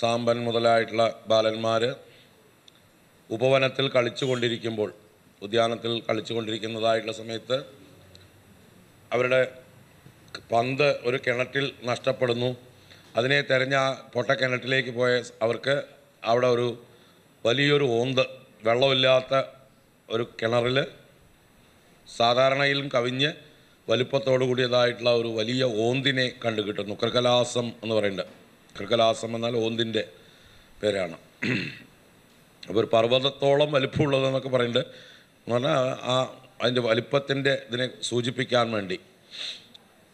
സാമ്പൻ മുതലായിട്ടുള്ള ബാലന്മാർ ഉപവനത്തിൽ കളിച്ചുകൊണ്ടിരിക്കുമ്പോൾ ഉദ്യാനത്തിൽ കളിച്ചുകൊണ്ടിരിക്കുന്നതായിട്ടുള്ള സമയത്ത് അവരുടെ പന്ത് ഒരു കിണറ്റിൽ നഷ്ടപ്പെടുന്നു അതിനെ തെരഞ്ഞ പൊട്ട കിണറ്റിലേക്ക് പോയ അവർക്ക് അവിടെ ഒരു വലിയൊരു ഓന്ത് വെള്ളമില്ലാത്ത ഒരു കിണറിൽ സാധാരണയിലും കവിഞ്ഞ് വലിപ്പത്തോടു കൂടിയതായിട്ടുള്ള ഒരു വലിയ ഓന്തിനെ കണ്ടുകിട്ടുന്നു കൃകലാസം എന്ന് പറയുന്നത് കൃകലാസം എന്നാൽ ഓന്തിൻ്റെ പേരാണ് അപ്പോൾ ഒരു പർവ്വതത്തോളം വലിപ്പമുള്ളതെന്നൊക്കെ പറയുന്നുണ്ട് എന്ന് പറഞ്ഞാൽ ആ അതിൻ്റെ വലിപ്പത്തിൻ്റെ ഇതിനെ സൂചിപ്പിക്കാൻ വേണ്ടി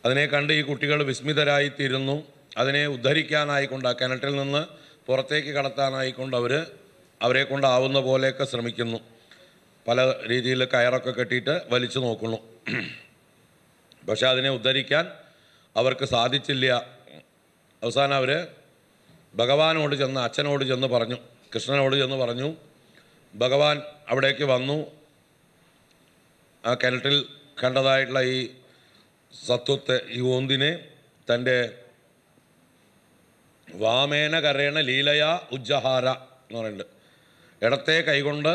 അതിനെ കണ്ട് ഈ കുട്ടികൾ വിസ്മിതരായിത്തീരുന്നു അതിനെ ഉദ്ധരിക്കാനായിക്കൊണ്ട് ആ കിണറ്റിൽ നിന്ന് പുറത്തേക്ക് കടത്താനായിക്കൊണ്ട് അവർ അവരെ കൊണ്ടാവുന്ന പോലെയൊക്കെ ശ്രമിക്കുന്നു പല രീതിയിൽ കയറൊക്കെ കെട്ടിയിട്ട് വലിച്ചു നോക്കുന്നു പക്ഷെ അതിനെ ഉദ്ധരിക്കാൻ അവർക്ക് സാധിച്ചില്ല അവസാനം അവർ ഭഗവാനോട് ചെന്ന് അച്ഛനോട് ചെന്ന് പറഞ്ഞു കൃഷ്ണനോട് ചെന്ന് പറഞ്ഞു ഭഗവാൻ അവിടേക്ക് വന്നു ആ കിണറ്റിൽ കണ്ടതായിട്ടുള്ള ഈ സത്വത്തെ ഈ ഓന്തിനെ തൻ്റെ വാമേന കരേണ ലീലയ ഉജ്ജഹാര എന്ന് പറയുന്നുണ്ട് ഇടത്തെ കൈകൊണ്ട്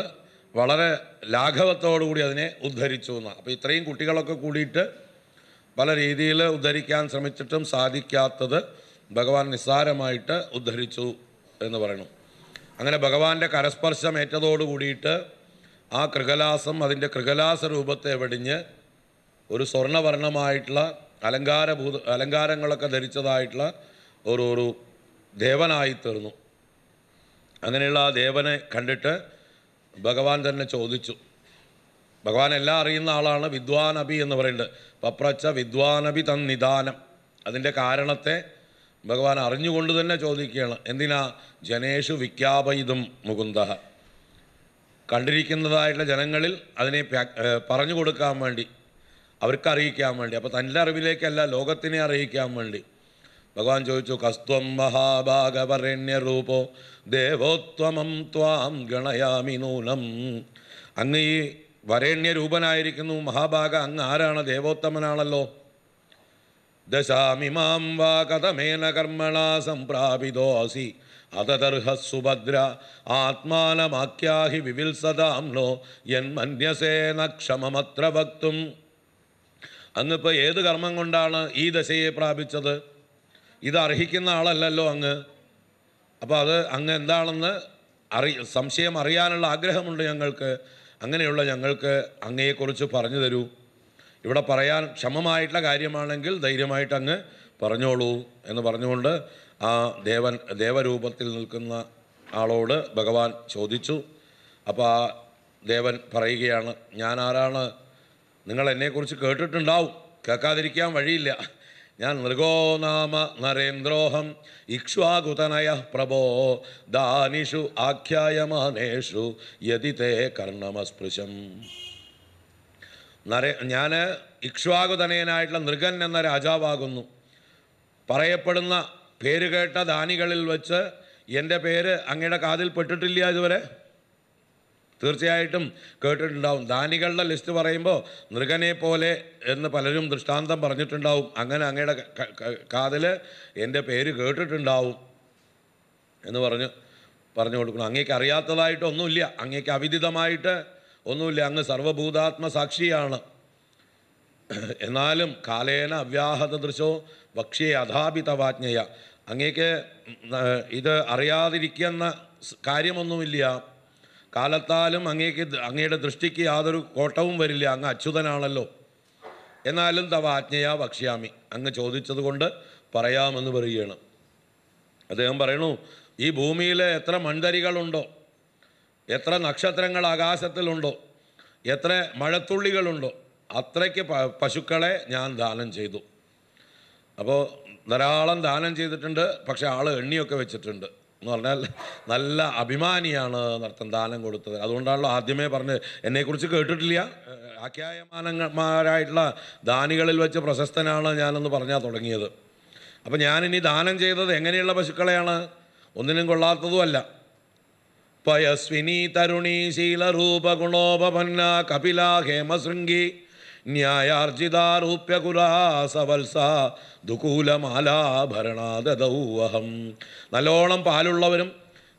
വളരെ ലാഘവത്തോടുകൂടി അതിനെ ഉദ്ധരിച്ചു എന്നാണ് അപ്പോൾ ഇത്രയും കുട്ടികളൊക്കെ കൂടിയിട്ട് പല രീതിയിൽ ഉദ്ധരിക്കാൻ ശ്രമിച്ചിട്ടും സാധിക്കാത്തത് ഭഗവാൻ നിസ്സാരമായിട്ട് ഉദ്ധരിച്ചു എന്ന് പറയണം അങ്ങനെ ഭഗവാന്റെ കരസ്പർശം ഏറ്റതോടുകൂടിയിട്ട് കൂടിയിട്ട് ആ കൃകലാസം അതിൻ്റെ കൃകലാസ രൂപത്തെ വെടിഞ്ഞ് ഒരു സ്വർണ്ണവർണ്ണമായിട്ടുള്ള അലങ്കാരഭൂത അലങ്കാരങ്ങളൊക്കെ ധരിച്ചതായിട്ടുള്ള ഒരു ഒരു ദേവനായി തീർന്നു അങ്ങനെയുള്ള ആ ദേവനെ കണ്ടിട്ട് ഭഗവാൻ തന്നെ ചോദിച്ചു ഭഗവാൻ എല്ലാം അറിയുന്ന ആളാണ് വിദ്വാനബി എന്ന് പറയുന്നത് പപ്രച്ച വിദ്വാനബി തന്നിദാനം അതിൻ്റെ കാരണത്തെ ഭഗവാൻ അറിഞ്ഞുകൊണ്ട് തന്നെ ചോദിക്കുകയാണ് എന്തിനാ ജനേഷു വിഖ്യാപയിതും മുകുന്ദ കണ്ടിരിക്കുന്നതായിട്ടുള്ള ജനങ്ങളിൽ അതിനെ പറഞ്ഞു കൊടുക്കാൻ വേണ്ടി അവർക്ക് അറിയിക്കാൻ വേണ്ടി അപ്പോൾ തൻ്റെ അറിവിലേക്കല്ല ലോകത്തിനെ അറിയിക്കാൻ വേണ്ടി ഭഗവാൻ ചോദിച്ചു കസ്ത്വം മഹാഭാഗപരണ്യരൂപോ ദേവോത്വമം ത്വാം ഗണയാമി നൂനം അങ്ങ് ഈ വരേണ്യരൂപനായിരിക്കുന്നു മഹാഭാഗ അങ്ങ് ആരാണ് ദേവോത്തമനാണല്ലോ ദശാമിമാം വാ കഥമേന കർമ്മണ സംപ്രാപിതോസി അതതർഹ സുഭദ്ര ആത്മാനമാക്യാഹി യൻ മന്യസേന ക്ഷമമത്ര വക്തും അങ്ങിപ്പോൾ ഏത് കർമ്മം കൊണ്ടാണ് ഈ ദശയെ പ്രാപിച്ചത് ഇത് അർഹിക്കുന്ന ആളല്ലല്ലോ അങ്ങ് അപ്പോൾ അത് അങ്ങ് എന്താണെന്ന് അറി സംശയം അറിയാനുള്ള ആഗ്രഹമുണ്ട് ഞങ്ങൾക്ക് അങ്ങനെയുള്ള ഞങ്ങൾക്ക് അങ്ങയെക്കുറിച്ച് പറഞ്ഞു തരൂ ഇവിടെ പറയാൻ ക്ഷമമായിട്ടുള്ള കാര്യമാണെങ്കിൽ ധൈര്യമായിട്ട് അങ്ങ് പറഞ്ഞോളൂ എന്ന് പറഞ്ഞുകൊണ്ട് ആ ദേവൻ ദേവരൂപത്തിൽ നിൽക്കുന്ന ആളോട് ഭഗവാൻ ചോദിച്ചു അപ്പോൾ ആ ദേവൻ പറയുകയാണ് ഞാൻ ആരാണ് നിങ്ങൾ എന്നെക്കുറിച്ച് കേട്ടിട്ടുണ്ടാവും കേൾക്കാതിരിക്കാൻ വഴിയില്ല ഞാൻ നൃഗോനാമ നരേന്ദ്രോഹം ഇക്ഷ്വാകുതനയ പ്രഭോ ദാനിഷു ആഖ്യായമാനേഷു യതി തേ കർണമസ്പൃശം നര ഞാൻ ഇക്ഷ്വാകുതനയനായിട്ടുള്ള നൃഗൻ എന്ന രാജാവാകുന്നു പറയപ്പെടുന്ന പേര് കേട്ട ദാനികളിൽ വച്ച് എൻ്റെ പേര് അങ്ങയുടെ കാതിൽ പെട്ടിട്ടില്ല ഇതുവരെ തീർച്ചയായിട്ടും കേട്ടിട്ടുണ്ടാവും ദാനികളുടെ ലിസ്റ്റ് പറയുമ്പോൾ നൃഗനെ പോലെ എന്ന് പലരും ദൃഷ്ടാന്തം പറഞ്ഞിട്ടുണ്ടാവും അങ്ങനെ അങ്ങയുടെ കാതിൽ എൻ്റെ പേര് കേട്ടിട്ടുണ്ടാവും എന്ന് പറഞ്ഞു പറഞ്ഞു കൊടുക്കണം അങ്ങേക്ക് അറിയാത്തതായിട്ടൊന്നുമില്ല അങ്ങേക്ക് അവിദിതമായിട്ട് ഒന്നുമില്ല അങ്ങ് സർവഭൂതാത്മ സാക്ഷിയാണ് എന്നാലും കാലേന അവ്യാഹത ദൃശോ ഭക്ഷ്യേ അധാപിതവാജ്ഞയ അങ്ങേക്ക് ഇത് അറിയാതിരിക്കുന്ന കാര്യമൊന്നുമില്ല കാലത്താലും അങ്ങേക്ക് അങ്ങയുടെ ദൃഷ്ടിക്ക് യാതൊരു കോട്ടവും വരില്ല അങ്ങ് അച്യുതനാണല്ലോ എന്നാലും തവ ആജ്ഞയ ഭക്ഷ്യാമി അങ്ങ് ചോദിച്ചത് കൊണ്ട് പറയാമെന്ന് പറയുകയാണ് അദ്ദേഹം പറയണു ഈ ഭൂമിയിൽ എത്ര മൺതരികളുണ്ടോ എത്ര നക്ഷത്രങ്ങൾ ആകാശത്തിലുണ്ടോ എത്ര മഴത്തുള്ളികളുണ്ടോ അത്രയ്ക്ക് പശുക്കളെ ഞാൻ ദാനം ചെയ്തു അപ്പോൾ ധാരാളം ദാനം ചെയ്തിട്ടുണ്ട് പക്ഷെ ആൾ എണ്ണിയൊക്കെ വെച്ചിട്ടുണ്ട് എന്ന് പറഞ്ഞാൽ നല്ല അഭിമാനിയാണ് നൃത്തം ദാനം കൊടുത്തത് അതുകൊണ്ടാണല്ലോ ആദ്യമേ പറഞ്ഞ് എന്നെക്കുറിച്ച് കേട്ടിട്ടില്ല ആഖ്യായമാനന്മാരായിട്ടുള്ള ദാനികളിൽ വെച്ച് പ്രശസ്തനാണ് ഞാനെന്ന് പറഞ്ഞാൽ തുടങ്ങിയത് അപ്പം ഞാനിനി ദാനം ചെയ്തത് എങ്ങനെയുള്ള പശുക്കളെയാണ് ഒന്നിനും കൊള്ളാത്തതുമല്ല പയസ്വിനി തരുണി ശീലരൂപഗുണോപന്ന കപില ഹേമശൃംഗി ന്യായാർജിതാരൂപ്യകുരാ സവത്സ നല്ലോണം പാലുള്ളവരും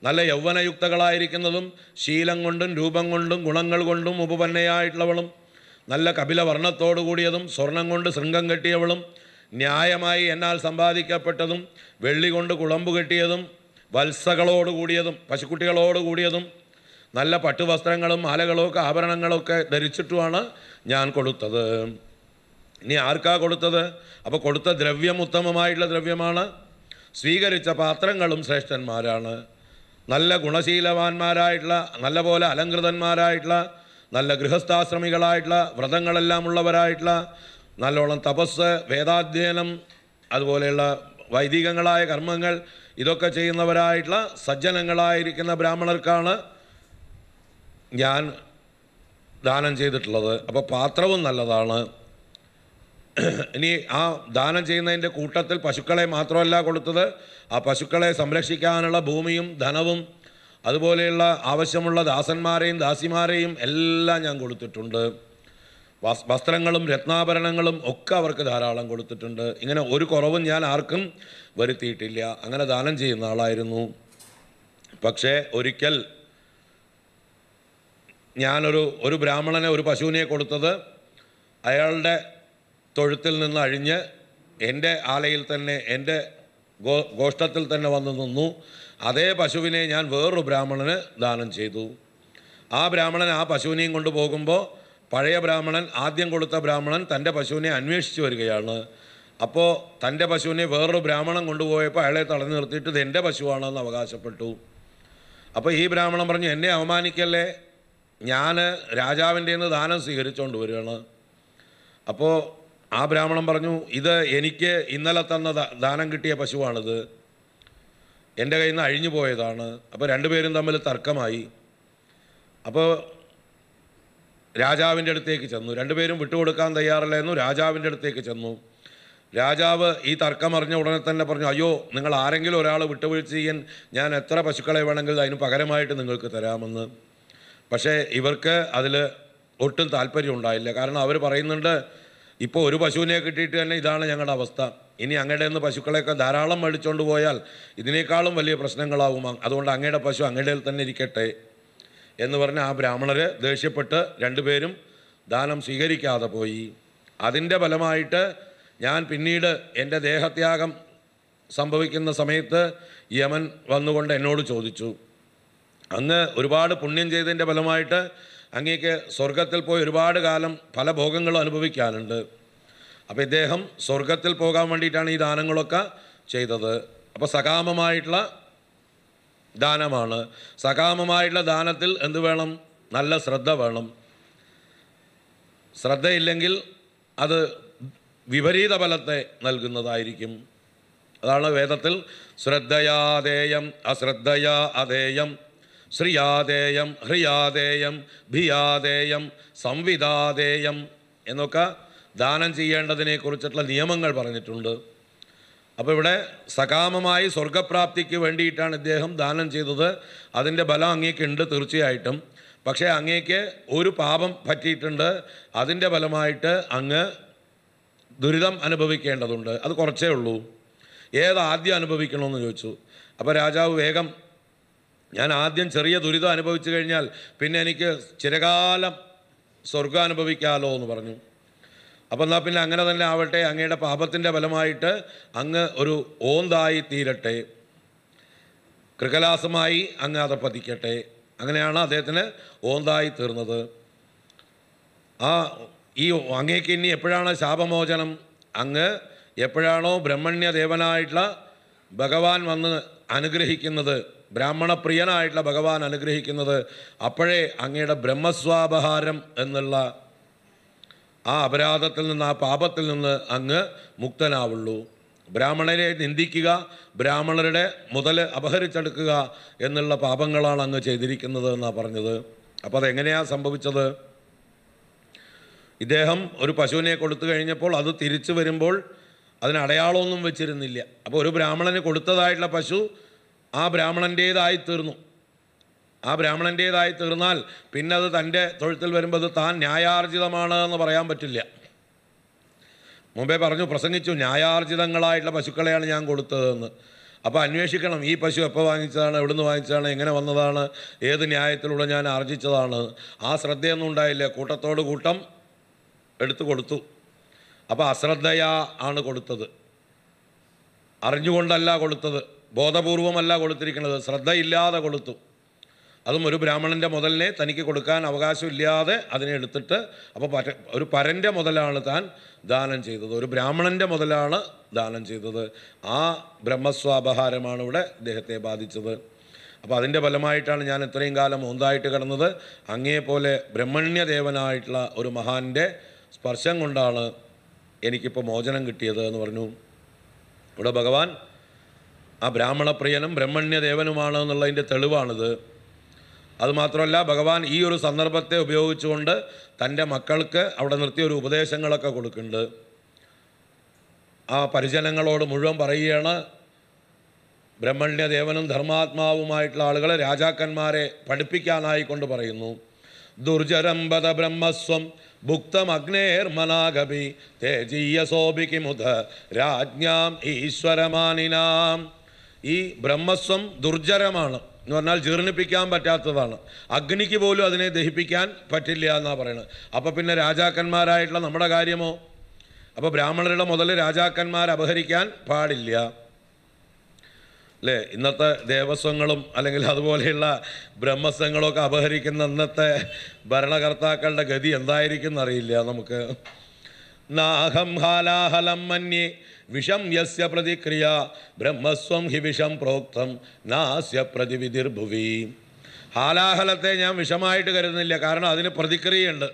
നല്ല യൗവനയുക്തകളായിരിക്കുന്നതും ശീലം കൊണ്ടും രൂപം കൊണ്ടും ഗുണങ്ങൾ കൊണ്ടും ഉപപന്നയായിട്ടുള്ളവളും നല്ല കപില വർണ്ണത്തോടു കൂടിയതും സ്വർണം കൊണ്ട് ശൃംഗം കെട്ടിയവളും ന്യായമായി എന്നാൽ സമ്പാദിക്കപ്പെട്ടതും വെള്ളി കൊണ്ട് കുളമ്പ് കെട്ടിയതും വത്സകളോട് കൂടിയതും പശുക്കുട്ടികളോട് കൂടിയതും നല്ല പട്ടുവസ്ത്രങ്ങളും മാലകളൊക്കെ ആഭരണങ്ങളൊക്കെ ധരിച്ചിട്ടുമാണ് ഞാൻ കൊടുത്തത് ഇനി ആർക്കാ കൊടുത്തത് അപ്പോൾ കൊടുത്ത ദ്രവ്യം ഉത്തമമായിട്ടുള്ള ദ്രവ്യമാണ് സ്വീകരിച്ച പാത്രങ്ങളും ശ്രേഷ്ഠന്മാരാണ് നല്ല ഗുണശീലവാന്മാരായിട്ടുള്ള നല്ല പോലെ അലങ്കൃതന്മാരായിട്ടുള്ള നല്ല ഗൃഹസ്ഥാശ്രമികളായിട്ടുള്ള വ്രതങ്ങളെല്ലാം ഉള്ളവരായിട്ടുള്ള നല്ലോണം തപസ് വേദാധ്യയനം അതുപോലെയുള്ള വൈദികങ്ങളായ കർമ്മങ്ങൾ ഇതൊക്കെ ചെയ്യുന്നവരായിട്ടുള്ള സജ്ജനങ്ങളായിരിക്കുന്ന ബ്രാഹ്മണർക്കാണ് ഞാൻ ദാനം ചെയ്തിട്ടുള്ളത് അപ്പോൾ പാത്രവും നല്ലതാണ് ഇനി ആ ദാനം ചെയ്യുന്നതിൻ്റെ കൂട്ടത്തിൽ പശുക്കളെ മാത്രമല്ല കൊടുത്തത് ആ പശുക്കളെ സംരക്ഷിക്കാനുള്ള ഭൂമിയും ധനവും അതുപോലെയുള്ള ആവശ്യമുള്ള ദാസന്മാരെയും ദാസിമാരെയും എല്ലാം ഞാൻ കൊടുത്തിട്ടുണ്ട് വസ്ത്രങ്ങളും രത്നാഭരണങ്ങളും ഒക്കെ അവർക്ക് ധാരാളം കൊടുത്തിട്ടുണ്ട് ഇങ്ങനെ ഒരു കുറവും ഞാൻ ആർക്കും വരുത്തിയിട്ടില്ല അങ്ങനെ ദാനം ചെയ്യുന്ന ആളായിരുന്നു പക്ഷേ ഒരിക്കൽ ഞാനൊരു ഒരു ബ്രാഹ്മണനെ ഒരു പശുവിനെ കൊടുത്തത് അയാളുടെ തൊഴുത്തിൽ നിന്ന് അഴിഞ്ഞ് എൻ്റെ ആലയിൽ തന്നെ എൻ്റെ ഗോ ഗോഷ്ടത്തിൽ തന്നെ വന്ന് നിന്നു അതേ പശുവിനെ ഞാൻ വേറൊരു ബ്രാഹ്മണന് ദാനം ചെയ്തു ആ ബ്രാഹ്മണൻ ആ പശുവിനെയും കൊണ്ടുപോകുമ്പോൾ പഴയ ബ്രാഹ്മണൻ ആദ്യം കൊടുത്ത ബ്രാഹ്മണൻ തൻ്റെ പശുവിനെ അന്വേഷിച്ചു വരികയാണ് അപ്പോൾ തൻ്റെ പശുവിനെ വേറൊരു ബ്രാഹ്മണൻ കൊണ്ടുപോയപ്പോൾ അയാളെ തടഞ്ഞു നിർത്തിയിട്ട് ഇത് എൻ്റെ പശുവാണെന്ന് അവകാശപ്പെട്ടു അപ്പോൾ ഈ ബ്രാഹ്മണൻ പറഞ്ഞു എന്നെ അവമാനിക്കല്ലേ ഞാൻ രാജാവിൻ്റെ നിന്ന് ദാനം സ്വീകരിച്ചുകൊണ്ട് വരികയാണ് അപ്പോൾ ആ ബ്രാഹ്മണൻ പറഞ്ഞു ഇത് എനിക്ക് ഇന്നലെ തന്ന ദാനം കിട്ടിയ പശുവാണിത് എൻ്റെ കയ്യിൽ നിന്ന് അഴിഞ്ഞു പോയതാണ് അപ്പോൾ രണ്ടുപേരും തമ്മിൽ തർക്കമായി അപ്പോൾ രാജാവിൻ്റെ അടുത്തേക്ക് ചെന്നു രണ്ടുപേരും വിട്ടുകൊടുക്കാൻ എന്നു രാജാവിൻ്റെ അടുത്തേക്ക് ചെന്നു രാജാവ് ഈ തർക്കം അറിഞ്ഞ ഉടനെ തന്നെ പറഞ്ഞു അയ്യോ നിങ്ങൾ ആരെങ്കിലും ഒരാൾ വിട്ടുവീഴ്ച ചെയ്യാൻ ഞാൻ എത്ര പശുക്കളെ വേണമെങ്കിൽ അതിന് പകരമായിട്ട് നിങ്ങൾക്ക് തരാമെന്ന് പക്ഷേ ഇവർക്ക് അതിൽ ഒട്ടും താല്പര്യം ഉണ്ടായില്ല കാരണം അവർ പറയുന്നുണ്ട് ഇപ്പോൾ ഒരു പശുവിനെ കിട്ടിയിട്ട് തന്നെ ഇതാണ് ഞങ്ങളുടെ അവസ്ഥ ഇനി അങ്ങയുടെ നിന്ന് പശുക്കളെയൊക്കെ ധാരാളം മേടിച്ചുകൊണ്ട് പോയാൽ ഇതിനേക്കാളും വലിയ പ്രശ്നങ്ങളാവും അതുകൊണ്ട് അങ്ങയുടെ പശു അങ്ങയുടെ തന്നെ ഇരിക്കട്ടെ എന്ന് പറഞ്ഞ ആ ബ്രാഹ്മണർ ദേഷ്യപ്പെട്ട് രണ്ടുപേരും ദാനം സ്വീകരിക്കാതെ പോയി അതിൻ്റെ ഫലമായിട്ട് ഞാൻ പിന്നീട് എൻ്റെ ദേഹത്യാഗം സംഭവിക്കുന്ന സമയത്ത് യമൻ വന്നുകൊണ്ട് എന്നോട് ചോദിച്ചു അങ്ങ് ഒരുപാട് പുണ്യം ചെയ്തതിൻ്റെ ഫലമായിട്ട് അങ്ങേക്ക് സ്വർഗത്തിൽ പോയി ഒരുപാട് കാലം പല ഭോഗങ്ങളും അനുഭവിക്കാനുണ്ട് അപ്പോൾ ഇദ്ദേഹം സ്വർഗത്തിൽ പോകാൻ വേണ്ടിയിട്ടാണ് ഈ ദാനങ്ങളൊക്കെ ചെയ്തത് അപ്പോൾ സകാമമായിട്ടുള്ള ദാനമാണ് സകാമമായിട്ടുള്ള ദാനത്തിൽ എന്ത് വേണം നല്ല ശ്രദ്ധ വേണം ശ്രദ്ധയില്ലെങ്കിൽ അത് വിപരീത ഫലത്തെ നൽകുന്നതായിരിക്കും അതാണ് വേദത്തിൽ ശ്രദ്ധയാതേയം അശ്രദ്ധയാ അതേയം ശ്രീയാതേയം ഹ്രിയാതേയം ഭിയാതേയം സംവിധാതേയം എന്നൊക്കെ ദാനം ചെയ്യേണ്ടതിനെ കുറിച്ചിട്ടുള്ള നിയമങ്ങൾ പറഞ്ഞിട്ടുണ്ട് അപ്പോൾ ഇവിടെ സകാമമായി സ്വർഗപ്രാപ്തിക്ക് വേണ്ടിയിട്ടാണ് ഇദ്ദേഹം ദാനം ചെയ്തത് അതിൻ്റെ ബലം അങ്ങേക്കുണ്ട് തീർച്ചയായിട്ടും പക്ഷേ അങ്ങേക്ക് ഒരു പാപം പറ്റിയിട്ടുണ്ട് അതിൻ്റെ ഫലമായിട്ട് അങ്ങ് ദുരിതം അനുഭവിക്കേണ്ടതുണ്ട് അത് കുറച്ചേ ഉള്ളൂ ഏത് ആദ്യം അനുഭവിക്കണമെന്ന് ചോദിച്ചു അപ്പോൾ രാജാവ് വേഗം ഞാൻ ആദ്യം ചെറിയ ദുരിതം അനുഭവിച്ചു കഴിഞ്ഞാൽ പിന്നെ എനിക്ക് ചിരകാലം സ്വർഗം അനുഭവിക്കാമല്ലോ എന്ന് പറഞ്ഞു അപ്പം എന്നാൽ പിന്നെ അങ്ങനെ തന്നെ ആവട്ടെ അങ്ങയുടെ പാപത്തിൻ്റെ ഫലമായിട്ട് അങ്ങ് ഒരു ഓന്തായി തീരട്ടെ കൃകലാസമായി അങ്ങ് അത് പതിക്കട്ടെ അങ്ങനെയാണ് അദ്ദേഹത്തിന് ഓന്തായി തീർന്നത് ആ ഈ അങ്ങേക്ക് ഇനി എപ്പോഴാണ് ശാപമോചനം അങ്ങ് എപ്പോഴാണോ ബ്രഹ്മണ്യ ദേവനായിട്ടുള്ള ഭഗവാൻ വന്ന് അനുഗ്രഹിക്കുന്നത് ബ്രാഹ്മണപ്രിയനായിട്ടുള്ള ഭഗവാൻ അനുഗ്രഹിക്കുന്നത് അപ്പോഴേ അങ്ങയുടെ ബ്രഹ്മസ്വാപഹാരം എന്നുള്ള ആ അപരാധത്തിൽ നിന്ന് ആ പാപത്തിൽ നിന്ന് അങ്ങ് മുക്തനാവുള്ളൂ ബ്രാഹ്മണരെ നിന്ദിക്കുക ബ്രാഹ്മണരുടെ മുതൽ അപഹരിച്ചെടുക്കുക എന്നുള്ള പാപങ്ങളാണ് അങ്ങ് ചെയ്തിരിക്കുന്നത് എന്നാണ് പറഞ്ഞത് അപ്പോൾ അതെങ്ങനെയാണ് സംഭവിച്ചത് ഇദ്ദേഹം ഒരു പശുവിനെ കൊടുത്തു കഴിഞ്ഞപ്പോൾ അത് തിരിച്ചു വരുമ്പോൾ അതിന് അടയാളമൊന്നും വെച്ചിരുന്നില്ല അപ്പോൾ ഒരു ബ്രാഹ്മണന് കൊടുത്തതായിട്ടുള്ള പശു ആ ബ്രാഹ്മണൻ്റേതായി തീർന്നു ആ ബ്രാഹ്മണൻ്റേതായി തീർന്നാൽ പിന്നെ അത് തൻ്റെ തൊഴുത്തിൽ വരുമ്പോൾ അത് താൻ ന്യായാർജിതമാണ് എന്ന് പറയാൻ പറ്റില്ല മുമ്പേ പറഞ്ഞു പ്രസംഗിച്ചു ന്യായാർജിതങ്ങളായിട്ടുള്ള പശുക്കളെയാണ് ഞാൻ കൊടുത്തതെന്ന് അപ്പോൾ അന്വേഷിക്കണം ഈ പശു എപ്പോൾ വാങ്ങിച്ചതാണ് എവിടുന്ന് വാങ്ങിച്ചതാണ് എങ്ങനെ വന്നതാണ് ഏത് ന്യായത്തിലൂടെ ഞാൻ ആർജിച്ചതാണ് ആ ശ്രദ്ധയൊന്നും ഉണ്ടായില്ല കൂട്ടത്തോട് കൂട്ടം എടുത്തു കൊടുത്തു അപ്പോൾ അശ്രദ്ധയാ ആണ് കൊടുത്തത് അറിഞ്ഞുകൊണ്ടല്ല കൊടുത്തത് ബോധപൂർവമല്ല കൊടുത്തിരിക്കുന്നത് ശ്രദ്ധയില്ലാതെ കൊടുത്തു അതും ഒരു ബ്രാഹ്മണൻ്റെ മുതലിനെ തനിക്ക് കൊടുക്കാൻ അവകാശമില്ലാതെ അതിനെ എടുത്തിട്ട് അപ്പോൾ പര ഒരു പരൻ്റെ മുതലാണ് താൻ ദാനം ചെയ്തത് ഒരു ബ്രാഹ്മണൻ്റെ മുതലാണ് ദാനം ചെയ്തത് ആ ബ്രഹ്മസ്വാപഹാരമാണ് ഇവിടെ ഇദ്ദേഹത്തെ ബാധിച്ചത് അപ്പോൾ അതിൻ്റെ ഫലമായിട്ടാണ് ഞാൻ ഇത്രയും കാലം ഒന്നായിട്ട് കിടന്നത് അങ്ങേപോലെ ബ്രഹ്മണ്യദേവനായിട്ടുള്ള ഒരു മഹാൻ്റെ സ്പർശം കൊണ്ടാണ് എനിക്കിപ്പോൾ മോചനം കിട്ടിയത് എന്ന് പറഞ്ഞു ഇവിടെ ഭഗവാൻ ആ ബ്രാഹ്മണപ്രിയനും ബ്രഹ്മണ്യദേവനുമാണ് എന്നുള്ളതിൻ്റെ തെളിവാണിത് അതുമാത്രമല്ല ഭഗവാൻ ഈ ഒരു സന്ദർഭത്തെ ഉപയോഗിച്ചുകൊണ്ട് തൻ്റെ മക്കൾക്ക് അവിടെ നിർത്തിയ ഒരു ഉപദേശങ്ങളൊക്കെ കൊടുക്കുന്നുണ്ട് ആ പരിജനങ്ങളോട് മുഴുവൻ പറയുകയാണ് ബ്രഹ്മണ്യദേവനും ധർമാത്മാവുമായിട്ടുള്ള ആളുകളെ രാജാക്കന്മാരെ പഠിപ്പിക്കാനായി കൊണ്ട് പറയുന്നു ദുർജരംബത ബ്രഹ്മസ്വം ഭുക്തം അഗ്നേർമനാഗപി തേജീയസോഭിക്കിമുത രാജ്ഞാം ഈശ്വരമാനിനാം ഈ ബ്രഹ്മസ്വം ദുർജരമാണ് എന്ന് പറഞ്ഞാൽ ജീർണിപ്പിക്കാൻ പറ്റാത്തതാണ് അഗ്നിക്ക് പോലും അതിനെ ദഹിപ്പിക്കാൻ പറ്റില്ല എന്നാണ് പറയുന്നത് അപ്പോൾ പിന്നെ രാജാക്കന്മാരായിട്ടുള്ള നമ്മുടെ കാര്യമോ അപ്പോൾ ബ്രാഹ്മണരുടെ മുതൽ രാജാക്കന്മാർ അപഹരിക്കാൻ പാടില്ല അല്ലേ ഇന്നത്തെ ദേവസ്വങ്ങളും അല്ലെങ്കിൽ അതുപോലെയുള്ള ബ്രഹ്മസ്വങ്ങളൊക്കെ അപഹരിക്കുന്ന ഇന്നത്തെ ഭരണകർത്താക്കളുടെ ഗതി എന്തായിരിക്കും എന്നറിയില്ല നമുക്ക് നാഹം ഹാലാഹലം മന്യേ വിഷം യസ്യ പ്രതിക്രിയ ബ്രഹ്മസ്വം ഹി വിഷം പ്രോക്തം നാസ്യ പ്രതിവിധിർഭുവി ഹാലാഹലത്തെ ഞാൻ വിഷമായിട്ട് കരുതുന്നില്ല കാരണം അതിന് പ്രതിക്രിയയുണ്ട്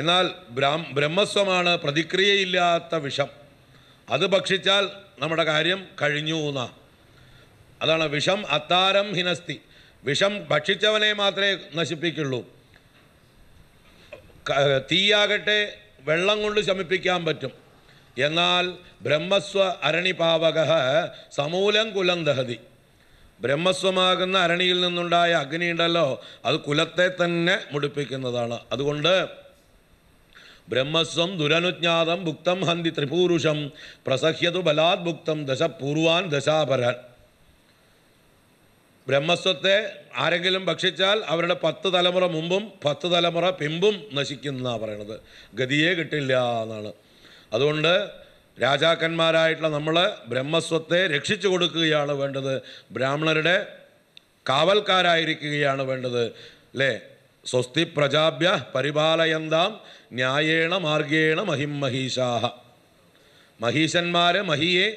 എന്നാൽ ബ്രാഹ് ബ്രഹ്മസ്വമാണ് പ്രതിക്രിയയില്ലാത്ത വിഷം അത് ഭക്ഷിച്ചാൽ നമ്മുടെ കാര്യം കഴിഞ്ഞു എന്ന അതാണ് വിഷം അത്താരം ഹിനസ്തി വിഷം ഭക്ഷിച്ചവനെ മാത്രമേ നശിപ്പിക്കുള്ളൂ തീയാകട്ടെ വെള്ളം കൊണ്ട് ശമിപ്പിക്കാൻ പറ്റും എന്നാൽ ബ്രഹ്മസ്വ അരണിപാവക സമൂലം കുലം ദഹതി ബ്രഹ്മസ്വമാകുന്ന അരണിയിൽ നിന്നുണ്ടായ അഗ്നി ഉണ്ടല്ലോ അത് കുലത്തെ തന്നെ മുടിപ്പിക്കുന്നതാണ് അതുകൊണ്ട് ബ്രഹ്മസ്വം ദുരനുജ്ഞാതം ഭുക്തം ഹന്തി ത്രിപൂരുഷം പ്രസഹ്യതു ബലാത് ഭുക്തം ദശ പൂർവാൻ ദശാപരൻ ബ്രഹ്മസ്വത്തെ ആരെങ്കിലും ഭക്ഷിച്ചാൽ അവരുടെ പത്ത് തലമുറ മുമ്പും പത്ത് തലമുറ പിമ്പും നശിക്കുന്നതാണ് പറയണത് ഗതിയെ കിട്ടില്ല എന്നാണ് അതുകൊണ്ട് രാജാക്കന്മാരായിട്ടുള്ള നമ്മൾ ബ്രഹ്മസ്വത്തെ രക്ഷിച്ചു കൊടുക്കുകയാണ് വേണ്ടത് ബ്രാഹ്മണരുടെ കാവൽക്കാരായിരിക്കുകയാണ് വേണ്ടത് അല്ലേ സ്വസ്തി പ്രജാഭ്യ പരിപാലയന്താം ന്യായേണ മാർഗേണ മഹിം മഹീഷാഹ മഹീശന്മാരെ മഹിയെ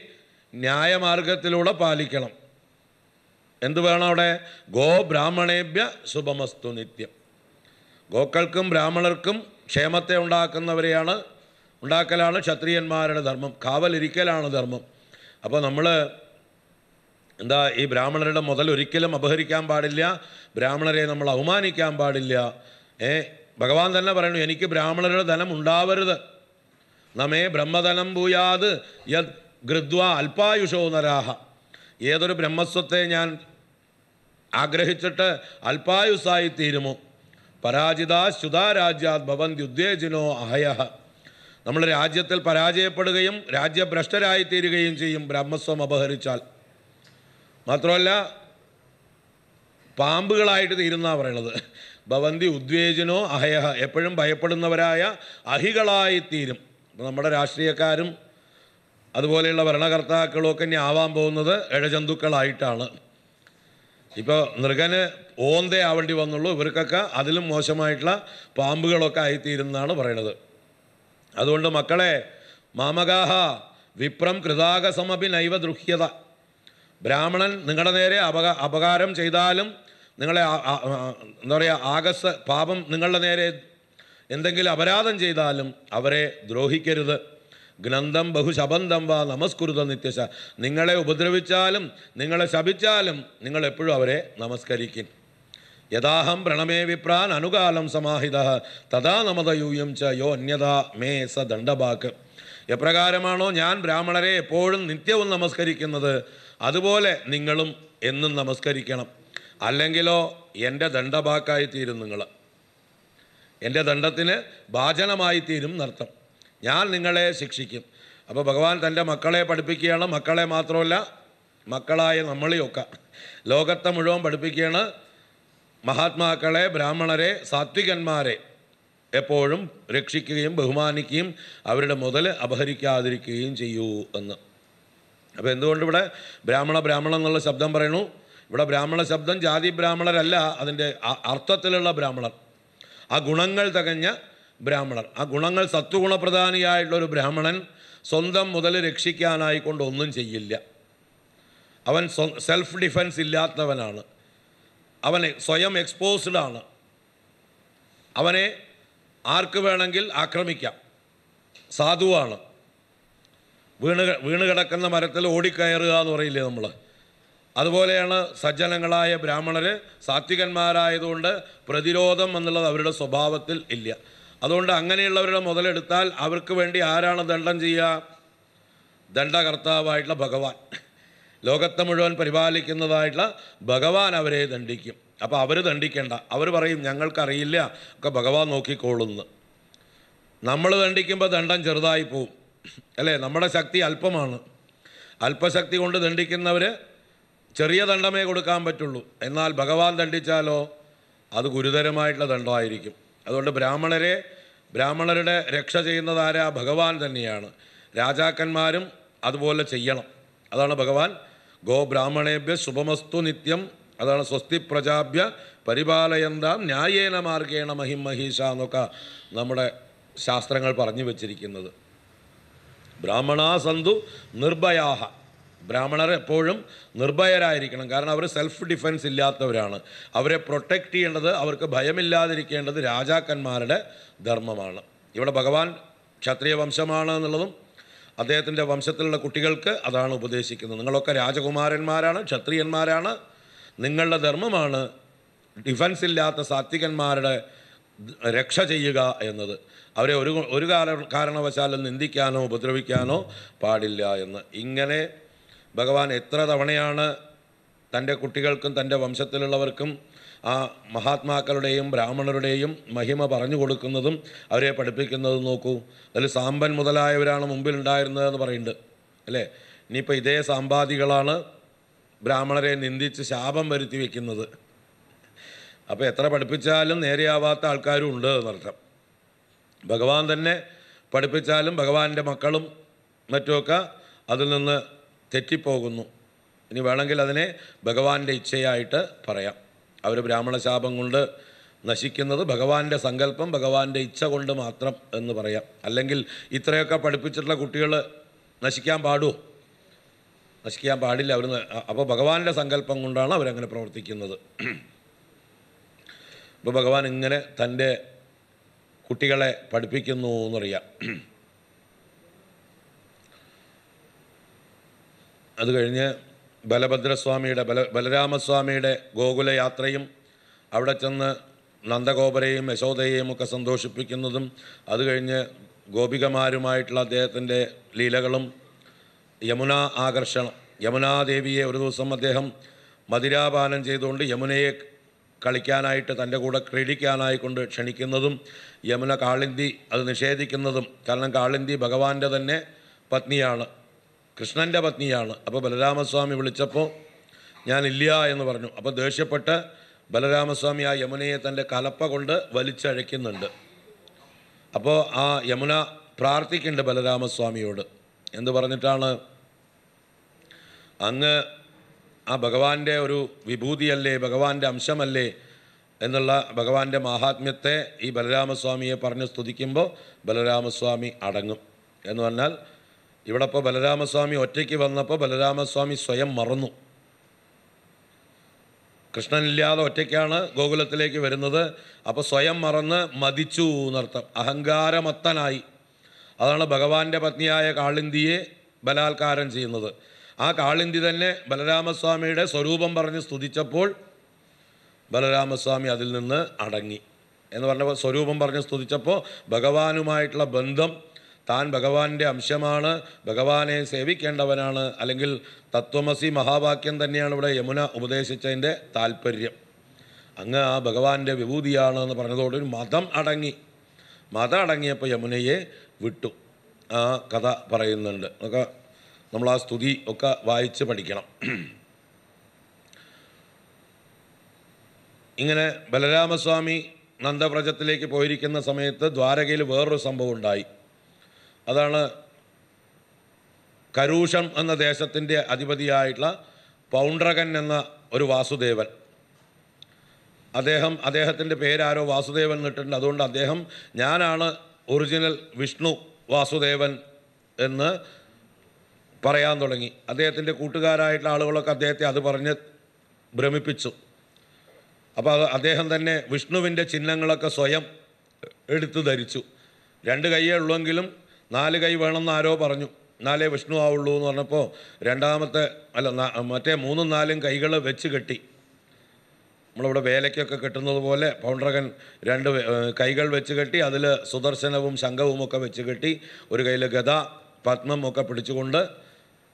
ന്യായമാർഗത്തിലൂടെ പാലിക്കണം എന്തു വേണം അവിടെ ഗോ ബ്രാഹ്മണേഭ്യ ശുഭമസ്തു നിത്യം ഗോക്കൾക്കും ബ്രാഹ്മണർക്കും ക്ഷേമത്തെ ഉണ്ടാക്കുന്നവരെയാണ് ഉണ്ടാക്കലാണ് ക്ഷത്രിയന്മാരുടെ ധർമ്മം കാവലിരിക്കലാണ് ധർമ്മം അപ്പോൾ നമ്മൾ എന്താ ഈ ബ്രാഹ്മണരുടെ മുതൽ ഒരിക്കലും അപഹരിക്കാൻ പാടില്ല ബ്രാഹ്മണരെ നമ്മൾ അവമാനിക്കാൻ പാടില്ല ഏ ഭഗവാൻ തന്നെ പറയുന്നു എനിക്ക് ബ്രാഹ്മണരുടെ ധനം ഉണ്ടാവരുത് നമേ ബ്രഹ്മധനം ഭൂയാത് യത് ഗൃദ്വ അല്പായുഷോ നരാഹ ഏതൊരു ബ്രഹ്മസ്വത്തെ ഞാൻ ആഗ്രഹിച്ചിട്ട് അല്പായുസായി തീരുമോ പരാജിതാ ശ്യുതാരാജ്യാത് ഭവന്തി ഉദ്വേജിനോ അഹയഹ നമ്മൾ രാജ്യത്തിൽ പരാജയപ്പെടുകയും രാജ്യഭ്രഷ്ടരായിത്തീരുകയും ചെയ്യും ബ്രഹ്മസ്വം അപഹരിച്ചാൽ മാത്രമല്ല പാമ്പുകളായിട്ട് തീരുന്നാണ് പറയണത് ഭവന്തി ഉദ്വേജനോ അഹയഹ എപ്പോഴും ഭയപ്പെടുന്നവരായ അഹികളായിത്തീരും നമ്മുടെ രാഷ്ട്രീയക്കാരും അതുപോലെയുള്ള ഭരണകർത്താക്കളും ഒക്കെ ഇനി ആവാൻ പോകുന്നത് ഇഴജന്തുക്കളായിട്ടാണ് ഇപ്പോൾ മൃഗന് ഓന്തേ ആവേണ്ടി വന്നുള്ളൂ ഇവർക്കൊക്കെ അതിലും മോശമായിട്ടുള്ള പാമ്പുകളൊക്കെ ആയിത്തീരുന്നതാണ് പറയണത് അതുകൊണ്ട് മക്കളെ മാമകാഹ വിപ്രം കൃതാകസമപി നൈവ ദൃഹ്യത ബ്രാഹ്മണൻ നിങ്ങളുടെ നേരെ അപക അപകാരം ചെയ്താലും നിങ്ങളെ എന്താ പറയുക ആകസ് പാപം നിങ്ങളുടെ നേരെ എന്തെങ്കിലും അപരാധം ചെയ്താലും അവരെ ദ്രോഹിക്കരുത് ഗ്രന്ഥം ബഹുശബന്ധം വാ നമസ്കുരുത നിത്യശ നിങ്ങളെ ഉപദ്രവിച്ചാലും നിങ്ങളെ ശപിച്ചാലും നിങ്ങളെപ്പോഴും അവരെ നമസ്കരിക്കും യഥാഹം പ്രണമേ വിപ്രാൻ അനുകാലം സമാഹിത തഥാ യൂയം ച യോ അന്യതാ മേ സ ദണ്ഡബാക്ക് എപ്രകാരമാണോ ഞാൻ ബ്രാഹ്മണരെ എപ്പോഴും നിത്യവും നമസ്കരിക്കുന്നത് അതുപോലെ നിങ്ങളും എന്നും നമസ്കരിക്കണം അല്ലെങ്കിലോ എൻ്റെ ദണ്ഡബാക്കായി തീരും നിങ്ങൾ എൻ്റെ ദണ്ഡത്തിന് ഭാജനമായി തീരും നർത്ഥം ഞാൻ നിങ്ങളെ ശിക്ഷിക്കും അപ്പോൾ ഭഗവാൻ തൻ്റെ മക്കളെ പഠിപ്പിക്കുകയാണ് മക്കളെ മാത്രമല്ല മക്കളായ നമ്മളെയൊക്കെ ലോകത്തെ മുഴുവൻ പഠിപ്പിക്കുകയാണ് മഹാത്മാക്കളെ ബ്രാഹ്മണരെ സാത്വികന്മാരെ എപ്പോഴും രക്ഷിക്കുകയും ബഹുമാനിക്കുകയും അവരുടെ മുതൽ അപഹരിക്കാതിരിക്കുകയും ചെയ്യൂ എന്ന് അപ്പോൾ എന്തുകൊണ്ട് ഇവിടെ ബ്രാഹ്മണ ബ്രാഹ്മണം എന്നുള്ള ശബ്ദം പറയണു ഇവിടെ ബ്രാഹ്മണ ശബ്ദം ജാതി ബ്രാഹ്മണരല്ല അതിൻ്റെ അർത്ഥത്തിലുള്ള ബ്രാഹ്മണർ ആ ഗുണങ്ങൾ തികഞ്ഞ ബ്രാഹ്മണർ ആ ഗുണങ്ങൾ സത്വഗുണപ്രധാനിയായിട്ടുള്ളൊരു ബ്രാഹ്മണൻ സ്വന്തം മുതൽ രക്ഷിക്കാനായിക്കൊണ്ട് ഒന്നും ചെയ്യില്ല അവൻ സെൽഫ് ഡിഫെൻസ് ഇല്ലാത്തവനാണ് അവനെ സ്വയം എക്സ്പോസ്ഡ് ആണ് അവനെ ആർക്ക് വേണമെങ്കിൽ ആക്രമിക്കാം സാധുവാണ് വീണ് വീണ് കിടക്കുന്ന മരത്തിൽ ഓടിക്കയറുക എന്ന് പറയില്ലേ നമ്മൾ അതുപോലെയാണ് സജ്ജനങ്ങളായ ബ്രാഹ്മണർ സാത്വികന്മാരായതുകൊണ്ട് പ്രതിരോധം എന്നുള്ളത് അവരുടെ സ്വഭാവത്തിൽ ഇല്ല അതുകൊണ്ട് അങ്ങനെയുള്ളവരുടെ മുതലെടുത്താൽ അവർക്ക് വേണ്ടി ആരാണ് ദണ്ഡം ചെയ്യുക ദണ്ഡകർത്താവായിട്ടുള്ള ഭഗവാൻ ലോകത്തെ മുഴുവൻ പരിപാലിക്കുന്നതായിട്ടുള്ള ഭഗവാൻ അവരെ ദണ്ഡിക്കും അപ്പോൾ അവർ ദണ്ഡിക്കേണ്ട അവർ പറയും ഞങ്ങൾക്കറിയില്ല ഒക്കെ ഭഗവാൻ നോക്കിക്കോളുന്നത് നമ്മൾ ദണ്ഡിക്കുമ്പോൾ ദണ്ഡം ചെറുതായി പോവും അല്ലേ നമ്മുടെ ശക്തി അല്പമാണ് അല്പശക്തി കൊണ്ട് ദണ്ഡിക്കുന്നവർ ചെറിയ ദണ്ഡമേ കൊടുക്കാൻ പറ്റുള്ളൂ എന്നാൽ ഭഗവാൻ ദണ്ഡിച്ചാലോ അത് ഗുരുതരമായിട്ടുള്ള ദണ്ഡമായിരിക്കും അതുകൊണ്ട് ബ്രാഹ്മണരെ ബ്രാഹ്മണരുടെ രക്ഷ ചെയ്യുന്നതാരാ ഭഗവാൻ തന്നെയാണ് രാജാക്കന്മാരും അതുപോലെ ചെയ്യണം അതാണ് ഭഗവാൻ ഗോബ്രാഹ്മണേഭ്യ ശുഭമസ്തു നിത്യം അതാണ് സ്വസ്തി പ്രജാഭ്യ പരിപാലയന്താം ന്യായേന മാർഗേണ മഹിം മഹീഷ എന്നൊക്കെ നമ്മുടെ ശാസ്ത്രങ്ങൾ പറഞ്ഞു വച്ചിരിക്കുന്നത് ബ്രാഹ്മണാ സന്തു നിർഭയാഹ ബ്രാഹ്മണർ എപ്പോഴും നിർഭയരായിരിക്കണം കാരണം അവർ സെൽഫ് ഡിഫെൻസ് ഇല്ലാത്തവരാണ് അവരെ പ്രൊട്ടക്റ്റ് ചെയ്യേണ്ടത് അവർക്ക് ഭയമില്ലാതിരിക്കേണ്ടത് രാജാക്കന്മാരുടെ ധർമ്മമാണ് ഇവിടെ ഭഗവാൻ ക്ഷത്രിയ വംശമാണ് എന്നുള്ളതും അദ്ദേഹത്തിൻ്റെ വംശത്തിലുള്ള കുട്ടികൾക്ക് അതാണ് ഉപദേശിക്കുന്നത് നിങ്ങളൊക്കെ രാജകുമാരന്മാരാണ് ക്ഷത്രിയന്മാരാണ് നിങ്ങളുടെ ധർമ്മമാണ് ഡിഫൻസ് ഇല്ലാത്ത സാത്വികന്മാരുടെ രക്ഷ ചെയ്യുക എന്നത് അവരെ ഒരു ഒരു കാരണവശാലും നിന്ദിക്കാനോ ഉപദ്രവിക്കാനോ പാടില്ല എന്ന് ഇങ്ങനെ ഭഗവാൻ എത്ര തവണയാണ് തൻ്റെ കുട്ടികൾക്കും തൻ്റെ വംശത്തിലുള്ളവർക്കും ആ മഹാത്മാക്കളുടെയും ബ്രാഹ്മണരുടെയും മഹിമ പറഞ്ഞു കൊടുക്കുന്നതും അവരെ പഠിപ്പിക്കുന്നതും നോക്കൂ അതിൽ സാമ്പൻ മുതലായവരാണ് ഉണ്ടായിരുന്നതെന്ന് പറയുന്നുണ്ട് അല്ലേ ഇനിയിപ്പോൾ ഇതേ സാമ്പാദികളാണ് ബ്രാഹ്മണരെ നിന്ദിച്ച് ശാപം വരുത്തി വയ്ക്കുന്നത് അപ്പോൾ എത്ര പഠിപ്പിച്ചാലും നേരെയാവാത്ത ആൾക്കാരും ഉണ്ട് എന്നർത്ഥം ഭഗവാൻ തന്നെ പഠിപ്പിച്ചാലും ഭഗവാന്റെ മക്കളും മറ്റുമൊക്കെ അതിൽ നിന്ന് തെറ്റിപ്പോകുന്നു ഇനി വേണമെങ്കിൽ അതിനെ ഭഗവാന്റെ ഇച്ഛയായിട്ട് പറയാം അവർ ബ്രാഹ്മണശാപം കൊണ്ട് നശിക്കുന്നത് ഭഗവാന്റെ സങ്കല്പം ഭഗവാന്റെ ഇച്ഛ കൊണ്ട് മാത്രം എന്ന് പറയാം അല്ലെങ്കിൽ ഇത്രയൊക്കെ പഠിപ്പിച്ചിട്ടുള്ള കുട്ടികൾ നശിക്കാൻ പാടുമോ നശിക്കാൻ പാടില്ല അവർ അപ്പോൾ ഭഗവാന്റെ സങ്കല്പം കൊണ്ടാണ് അവരങ്ങനെ പ്രവർത്തിക്കുന്നത് ഇപ്പോൾ ഭഗവാൻ ഇങ്ങനെ തൻ്റെ കുട്ടികളെ പഠിപ്പിക്കുന്നു എന്നറിയാം അത് കഴിഞ്ഞ് ബലഭദ്രസ്വാമിയുടെ ബല ബലരാമസ്വാമിയുടെ ഗോകുലയാത്രയും അവിടെ ചെന്ന് നന്ദഗോപരെയും യശോദയെയും ഒക്കെ സന്തോഷിപ്പിക്കുന്നതും അത് കഴിഞ്ഞ് ഗോപികമാരുമായിട്ടുള്ള അദ്ദേഹത്തിൻ്റെ ലീലകളും യമുന ആകർഷണം യമുനാദേവിയെ ഒരു ദിവസം അദ്ദേഹം മതിരാപാനം ചെയ്തുകൊണ്ട് യമുനയെ കളിക്കാനായിട്ട് തൻ്റെ കൂടെ ക്രീഡിക്കാനായിക്കൊണ്ട് ക്ഷണിക്കുന്നതും യമുന കാളിന്തി അത് നിഷേധിക്കുന്നതും കാരണം കാളിന്തി ഭഗവാന്റെ തന്നെ പത്നിയാണ് കൃഷ്ണൻ്റെ പത്നിയാണ് അപ്പോൾ ബലരാമസ്വാമി വിളിച്ചപ്പോൾ ഞാനില്ല എന്ന് പറഞ്ഞു അപ്പോൾ ദേഷ്യപ്പെട്ട് ബലരാമസ്വാമി ആ യമുനയെ തൻ്റെ കലപ്പ കൊണ്ട് വലിച്ചഴയ്ക്കുന്നുണ്ട് അപ്പോൾ ആ യമുന പ്രാർത്ഥിക്കുന്നുണ്ട് ബലരാമസ്വാമിയോട് എന്ത് പറഞ്ഞിട്ടാണ് അങ്ങ് ആ ഭഗവാന്റെ ഒരു വിഭൂതിയല്ലേ ഭഗവാന്റെ അംശമല്ലേ എന്നുള്ള ഭഗവാന്റെ മാഹാത്മ്യത്തെ ഈ ബലരാമസ്വാമിയെ പറഞ്ഞ് സ്തുതിക്കുമ്പോൾ ബലരാമസ്വാമി അടങ്ങും എന്ന് പറഞ്ഞാൽ ഇവിടെ ഇപ്പോൾ ബലരാമസ്വാമി ഒറ്റയ്ക്ക് വന്നപ്പോൾ ബലരാമസ്വാമി സ്വയം മറന്നു കൃഷ്ണനില്ലാതെ ഒറ്റയ്ക്കാണ് ഗോകുലത്തിലേക്ക് വരുന്നത് അപ്പോൾ സ്വയം മറന്ന് മതിച്ചു എന്നർത്ഥം അഹങ്കാരമത്തനായി അതാണ് ഭഗവാന്റെ പത്നിയായ കാളിന്തിയെ ബലാത്കാരം ചെയ്യുന്നത് ആ കാളിന്തി തന്നെ ബലരാമസ്വാമിയുടെ സ്വരൂപം പറഞ്ഞ് സ്തുതിച്ചപ്പോൾ ബലരാമസ്വാമി അതിൽ നിന്ന് അടങ്ങി എന്ന് പറഞ്ഞപ്പോൾ സ്വരൂപം പറഞ്ഞ് സ്തുതിച്ചപ്പോൾ ഭഗവാനുമായിട്ടുള്ള ബന്ധം താൻ ഭഗവാന്റെ അംശമാണ് ഭഗവാനെ സേവിക്കേണ്ടവനാണ് അല്ലെങ്കിൽ തത്വമസി മഹാവാക്യം തന്നെയാണ് ഇവിടെ യമുന ഉപദേശിച്ചതിൻ്റെ താല്പര്യം അങ്ങ് ആ ഭഗവാന്റെ വിഭൂതിയാണ് എന്ന് പറഞ്ഞതോടെ ഒരു മതം അടങ്ങി മതം അടങ്ങിയപ്പോൾ യമുനയെ വിട്ടു ആ കഥ പറയുന്നുണ്ട് ഒക്കെ നമ്മൾ ആ സ്തുതി ഒക്കെ വായിച്ച് പഠിക്കണം ഇങ്ങനെ ബലരാമസ്വാമി നന്ദവ്രജത്തിലേക്ക് പോയിരിക്കുന്ന സമയത്ത് ദ്വാരകയിൽ വേറൊരു സംഭവം ഉണ്ടായി അതാണ് കരൂഷം എന്ന ദേശത്തിൻ്റെ അധിപതിയായിട്ടുള്ള പൗണ്ട്രകൻ എന്ന ഒരു വാസുദേവൻ അദ്ദേഹം അദ്ദേഹത്തിൻ്റെ പേരാരോ വാസുദേവൻ എന്നിട്ടുണ്ട് അതുകൊണ്ട് അദ്ദേഹം ഞാനാണ് ഒറിജിനൽ വിഷ്ണു വാസുദേവൻ എന്ന് പറയാൻ തുടങ്ങി അദ്ദേഹത്തിൻ്റെ കൂട്ടുകാരായിട്ടുള്ള ആളുകളൊക്കെ അദ്ദേഹത്തെ അത് പറഞ്ഞ് ഭ്രമിപ്പിച്ചു അപ്പോൾ അത് അദ്ദേഹം തന്നെ വിഷ്ണുവിൻ്റെ ചിഹ്നങ്ങളൊക്കെ സ്വയം എടുത്തു ധരിച്ചു രണ്ട് കൈയേ ഉള്ളെങ്കിലും നാല് കൈ വേണമെന്ന് ആരോ പറഞ്ഞു നാലേ വിഷ്ണു ആവുള്ളൂ എന്ന് പറഞ്ഞപ്പോൾ രണ്ടാമത്തെ അല്ല മറ്റേ മൂന്നും നാലും കൈകൾ വെച്ച് കെട്ടി നമ്മളിവിടെ വേലയ്ക്കൊക്കെ കെട്ടുന്നത് പോലെ പൗണ്ഡ്രകൻ രണ്ട് കൈകൾ വെച്ച് കെട്ടി അതിൽ സുദർശനവും ശംഖവും ഒക്കെ വെച്ച് കെട്ടി ഒരു കയ്യിൽ ഗത പത്മം ഒക്കെ പിടിച്ചുകൊണ്ട്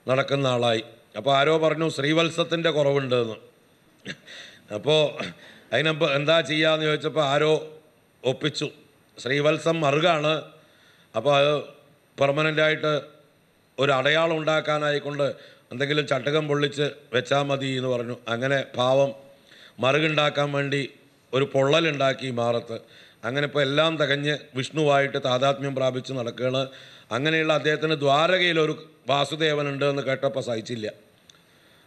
നടക്കുന്ന ആളായി അപ്പോൾ ആരോ പറഞ്ഞു ശ്രീവത്സത്തിൻ്റെ കുറവുണ്ടെന്ന് അപ്പോൾ അതിനപ്പോൾ എന്താ ചെയ്യാന്ന് ചോദിച്ചപ്പോൾ ആരോ ഒപ്പിച്ചു ശ്രീവത്സം മറുകാണ് അപ്പോൾ അത് പെർമനൻ്റായിട്ട് ഒരു അടയാളം ഉണ്ടാക്കാനായിക്കൊണ്ട് എന്തെങ്കിലും ചട്ടകം പൊള്ളിച്ച് വെച്ചാൽ മതി എന്ന് പറഞ്ഞു അങ്ങനെ പാവം മറുകുണ്ടാക്കാൻ വേണ്ടി ഒരു പൊള്ളലുണ്ടാക്കി മാറത്ത് അങ്ങനെ ഇപ്പോൾ എല്ലാം തികഞ്ഞ് വിഷ്ണുവായിട്ട് താതാത്മ്യം പ്രാപിച്ച് നടക്കുകയാണ് അങ്ങനെയുള്ള അദ്ദേഹത്തിന് ദ്വാരകയിലൊരു വാസുദേവനുണ്ട് എന്ന് കേട്ടപ്പോൾ സഹിച്ചില്ല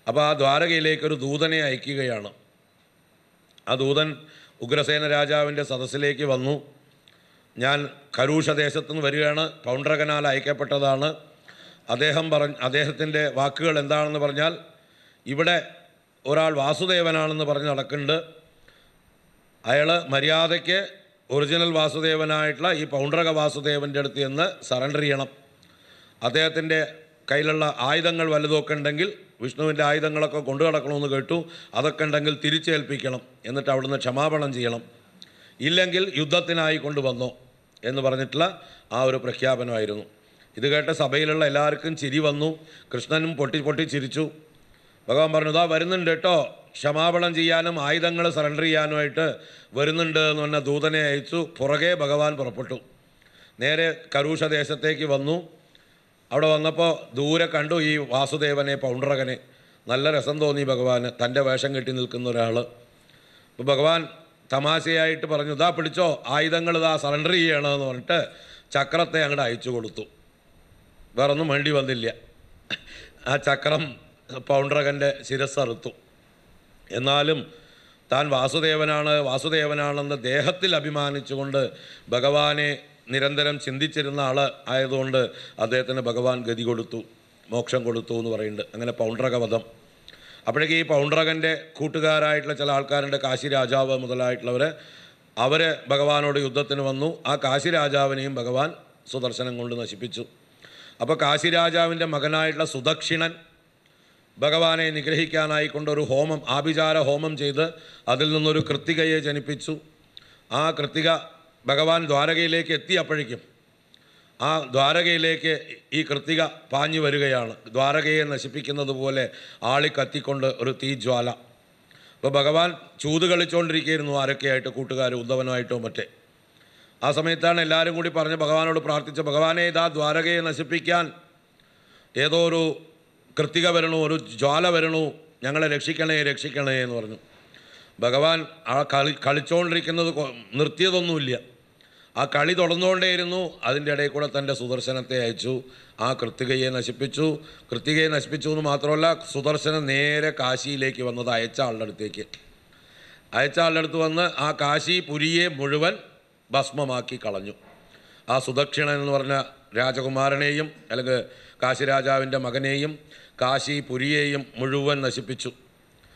അപ്പോൾ ആ ദ്വാരകയിലേക്കൊരു ദൂതനെ അയക്കുകയാണ് ആ ദൂതൻ ഉഗ്രസേന രാജാവിൻ്റെ സദസ്സിലേക്ക് വന്നു ഞാൻ കരൂഷ ദേശത്തുനിന്ന് വരികയാണ് പൗണ്ട്ര അയക്കപ്പെട്ടതാണ് അദ്ദേഹം പറഞ്ഞ അദ്ദേഹത്തിൻ്റെ വാക്കുകൾ എന്താണെന്ന് പറഞ്ഞാൽ ഇവിടെ ഒരാൾ വാസുദേവനാണെന്ന് പറഞ്ഞ് നടക്കുന്നുണ്ട് അയാൾ മര്യാദയ്ക്ക് ഒറിജിനൽ വാസുദേവനായിട്ടുള്ള ഈ പൗണ്ട്രക വാസുദേവൻ്റെ അടുത്ത് നിന്ന് സറണ്ടർ ചെയ്യണം അദ്ദേഹത്തിൻ്റെ കയ്യിലുള്ള ആയുധങ്ങൾ വലുതൊക്കെ ഉണ്ടെങ്കിൽ വിഷ്ണുവിൻ്റെ ആയുധങ്ങളൊക്കെ കൊണ്ടു കേട്ടു അതൊക്കെ ഉണ്ടെങ്കിൽ തിരിച്ചേൽപ്പിക്കണം എന്നിട്ട് അവിടുന്ന് ക്ഷമാപണം ചെയ്യണം ഇല്ലെങ്കിൽ യുദ്ധത്തിനായി കൊണ്ടുവന്നോ എന്ന് പറഞ്ഞിട്ടുള്ള ആ ഒരു പ്രഖ്യാപനമായിരുന്നു ഇത് കേട്ട സഭയിലുള്ള എല്ലാവർക്കും ചിരി വന്നു കൃഷ്ണനും പൊട്ടി പൊട്ടി ചിരിച്ചു ഭഗവാൻ പറഞ്ഞു ഇതാ വരുന്നുണ്ട് കേട്ടോ ക്ഷമാപണം ചെയ്യാനും ആയുധങ്ങൾ സറണ്ടർ ചെയ്യാനുമായിട്ട് വരുന്നുണ്ട് എന്ന് പറഞ്ഞ ദൂതനെ അയച്ചു പുറകെ ഭഗവാൻ പുറപ്പെട്ടു നേരെ കരൂഷ ദേശത്തേക്ക് വന്നു അവിടെ വന്നപ്പോൾ ദൂരെ കണ്ടു ഈ വാസുദേവനെ പൗണ്ടറകനെ നല്ല രസം തോന്നി ഭഗവാന് തൻ്റെ വേഷം കെട്ടി നിൽക്കുന്ന ഒരാൾ അപ്പോൾ ഭഗവാൻ തമാശയായിട്ട് പറഞ്ഞു ഇതാ പിടിച്ചോ ആയുധങ്ങൾ ഇതാ സറണ്ടർ ചെയ്യണമെന്ന് പറഞ്ഞിട്ട് ചക്രത്തെ അങ്ങോട്ട് അയച്ചു കൊടുത്തു വേറൊന്നും വേണ്ടി വന്നില്ല ആ ചക്രം പൗണ്ട്രകൻ്റെ ശിരസ്സറുത്തു എന്നാലും താൻ വാസുദേവനാണ് വാസുദേവനാണെന്ന് ദേഹത്തിൽ അഭിമാനിച്ചുകൊണ്ട് ഭഗവാനെ നിരന്തരം ചിന്തിച്ചിരുന്ന ആൾ ആയതുകൊണ്ട് അദ്ദേഹത്തിന് ഭഗവാൻ ഗതി കൊടുത്തു മോക്ഷം കൊടുത്തു എന്ന് പറയുന്നുണ്ട് അങ്ങനെ പൗണ്ട്രകവധം അപ്പോഴേക്ക് ഈ പൗണ്ട്രകൻ്റെ കൂട്ടുകാരായിട്ടുള്ള ചില ആൾക്കാരുണ്ട് കാശി രാജാവ് മുതലായിട്ടുള്ളവർ അവർ ഭഗവാനോട് യുദ്ധത്തിന് വന്നു ആ കാശി രാജാവിനെയും ഭഗവാൻ സുദർശനം കൊണ്ട് നശിപ്പിച്ചു അപ്പോൾ കാശി രാജാവിൻ്റെ മകനായിട്ടുള്ള സുദക്ഷിണൻ ഭഗവാനെ നിഗ്രഹിക്കാനായിക്കൊണ്ടൊരു ഹോമം ആഭിചാര ഹോമം ചെയ്ത് അതിൽ നിന്നൊരു കൃത്തികയെ ജനിപ്പിച്ചു ആ കൃത്തിക ഭഗവാൻ ദ്വാരകയിലേക്ക് എത്തിയപ്പോഴേക്കും ആ ദ്വാരകയിലേക്ക് ഈ കൃത്തിക പാഞ്ഞു വരികയാണ് ദ്വാരകയെ നശിപ്പിക്കുന്നത് പോലെ കത്തിക്കൊണ്ട് ഒരു തീജ്വാല അപ്പോൾ ഭഗവാൻ ചൂത് കളിച്ചുകൊണ്ടിരിക്കുകയായിരുന്നു ആരൊക്കെയായിട്ട് കൂട്ടുകാർ ഉദ്ധവനുമായിട്ടോ മറ്റേ ആ സമയത്താണ് എല്ലാവരും കൂടി പറഞ്ഞ് ഭഗവാനോട് പ്രാർത്ഥിച്ച ഭഗവാനെ ഇതാ ദ്വാരകയെ നശിപ്പിക്കാൻ ഏതോ ഒരു കൃത്തിക വരണു ഒരു ജ്വാല വരണു ഞങ്ങളെ രക്ഷിക്കണേ രക്ഷിക്കണേ എന്ന് പറഞ്ഞു ഭഗവാൻ ആ കളി കളിച്ചുകൊണ്ടിരിക്കുന്നത് നിർത്തിയതൊന്നുമില്ല ആ കളി തുടർന്നുകൊണ്ടേയിരുന്നു അതിൻ്റെ ഇടയിൽ കൂടെ തൻ്റെ സുദർശനത്തെ അയച്ചു ആ കൃത്തികയെ നശിപ്പിച്ചു കൃത്തികയെ നശിപ്പിച്ചു എന്ന് മാത്രമല്ല സുദർശനം നേരെ കാശിയിലേക്ക് വന്നത് അയച്ച ആളുടെ അടുത്തേക്ക് അയച്ച ആളുടെ അടുത്ത് വന്ന് ആ കാശി പുരിയെ മുഴുവൻ ഭസ്മമാക്കി കളഞ്ഞു ആ സുദക്ഷിണൻ എന്ന് പറഞ്ഞ രാജകുമാരനെയും അല്ലെങ്കിൽ കാശിരാജാവിൻ്റെ മകനെയും കാശി പുരിയെയും മുഴുവൻ നശിപ്പിച്ചു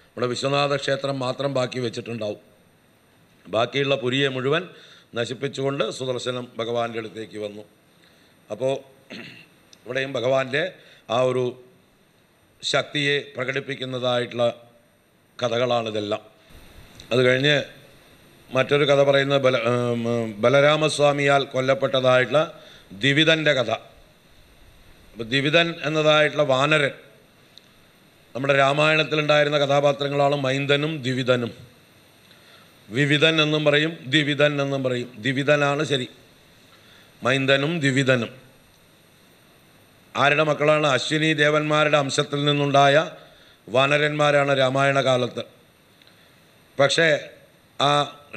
നമ്മുടെ വിശ്വനാഥ ക്ഷേത്രം മാത്രം ബാക്കി വെച്ചിട്ടുണ്ടാവും ബാക്കിയുള്ള പുരിയെ മുഴുവൻ നശിപ്പിച്ചുകൊണ്ട് സുദർശനം ഭഗവാന്റെ അടുത്തേക്ക് വന്നു അപ്പോൾ ഇവിടെയും ഭഗവാന്റെ ആ ഒരു ശക്തിയെ പ്രകടിപ്പിക്കുന്നതായിട്ടുള്ള കഥകളാണിതെല്ലാം അത് കഴിഞ്ഞ് മറ്റൊരു കഥ പറയുന്ന ബല ബലരാമസ്വാമിയാൽ കൊല്ലപ്പെട്ടതായിട്ടുള്ള ദിവിതൻ്റെ കഥ ദിവിതൻ എന്നതായിട്ടുള്ള വാനരൻ നമ്മുടെ രാമായണത്തിലുണ്ടായിരുന്ന കഥാപാത്രങ്ങളാണ് മൈന്ദനും ദിവിതനും വിവിധൻ എന്നും പറയും ദ്വിവിധൻ എന്നും പറയും ദ്വിവിധനാണ് ശരി മൈന്ദനും ദ്വിവിധനും ആരുടെ മക്കളാണ് അശ്വിനി ദേവന്മാരുടെ അംശത്തിൽ നിന്നുണ്ടായ വാനരന്മാരാണ് രാമായണ കാലത്ത് പക്ഷേ ആ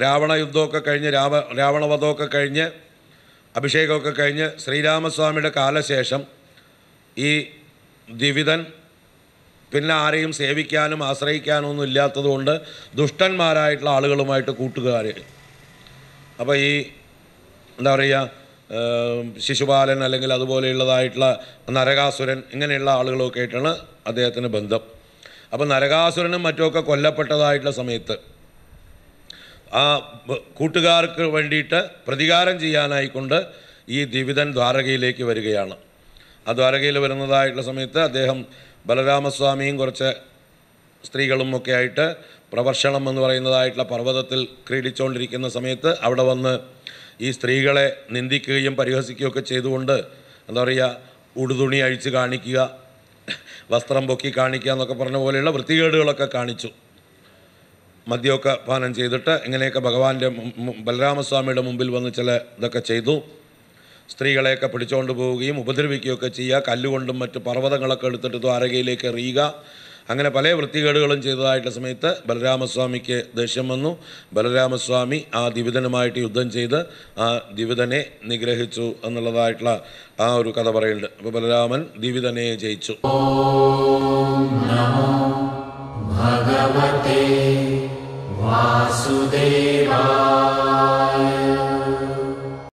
രാവണ യുദ്ധമൊക്കെ കഴിഞ്ഞ് രാവ രാവണവധമൊക്കെ കഴിഞ്ഞ് അഭിഷേകമൊക്കെ കഴിഞ്ഞ് ശ്രീരാമസ്വാമിയുടെ കാലശേഷം ഈ ദ്വിവിധൻ പിന്നെ ആരെയും സേവിക്കാനും ആശ്രയിക്കാനും ഒന്നും ഇല്ലാത്തതുകൊണ്ട് ദുഷ്ടന്മാരായിട്ടുള്ള ആളുകളുമായിട്ട് കൂട്ടുകാർ അപ്പോൾ ഈ എന്താ പറയുക ശിശുപാലൻ അല്ലെങ്കിൽ അതുപോലെയുള്ളതായിട്ടുള്ള നരകാസുരൻ ഇങ്ങനെയുള്ള ആളുകളൊക്കെ ആയിട്ടാണ് അദ്ദേഹത്തിന് ബന്ധം അപ്പോൾ നരകാസുരനും മറ്റുമൊക്കെ കൊല്ലപ്പെട്ടതായിട്ടുള്ള സമയത്ത് ആ കൂട്ടുകാർക്ക് വേണ്ടിയിട്ട് പ്രതികാരം ചെയ്യാനായിക്കൊണ്ട് ഈ ദിവിതൻ ദ്വാരകയിലേക്ക് വരികയാണ് ആ ദ്വാരകയിൽ വരുന്നതായിട്ടുള്ള സമയത്ത് അദ്ദേഹം ബലരാമസ്വാമിയും കുറച്ച് സ്ത്രീകളും ഒക്കെ ആയിട്ട് പ്രവർഷണം എന്ന് പറയുന്നതായിട്ടുള്ള പർവ്വതത്തിൽ ക്രീഡിച്ചുകൊണ്ടിരിക്കുന്ന സമയത്ത് അവിടെ വന്ന് ഈ സ്ത്രീകളെ നിന്ദിക്കുകയും പരിഹസിക്കുകയൊക്കെ ചെയ്തുകൊണ്ട് എന്താ പറയുക ഉടുതുണി അഴിച്ച് കാണിക്കുക വസ്ത്രം പൊക്കി കാണിക്കുക എന്നൊക്കെ പറഞ്ഞ പോലെയുള്ള വൃത്തികേടുകളൊക്കെ കാണിച്ചു മദ്യമൊക്കെ പാനം ചെയ്തിട്ട് ഇങ്ങനെയൊക്കെ ഭഗവാന്റെ ബലരാമസ്വാമിയുടെ മുമ്പിൽ വന്ന് ചില ഇതൊക്കെ ചെയ്തു സ്ത്രീകളെയൊക്കെ പിടിച്ചുകൊണ്ട് പോവുകയും ഉപദ്രവിക്കുകയൊക്കെ ചെയ്യുക കല്ലുകൊണ്ടും മറ്റ് പർവ്വതങ്ങളൊക്കെ എടുത്തിട്ട് ദ്വാരകയിലേക്ക് എറിയുക അങ്ങനെ പല വൃത്തികേടുകളും ചെയ്തതായിട്ടുള്ള സമയത്ത് ബലരാമസ്വാമിക്ക് ദേഷ്യം വന്നു ബലരാമസ്വാമി ആ ദിവിതനുമായിട്ട് യുദ്ധം ചെയ്ത് ആ ദിവിതനെ നിഗ്രഹിച്ചു എന്നുള്ളതായിട്ടുള്ള ആ ഒരു കഥ പറയുന്നുണ്ട് അപ്പോൾ ബലരാമൻ ദിവിതനെ ജയിച്ചു ഭഗവതേ വാസുദേവായ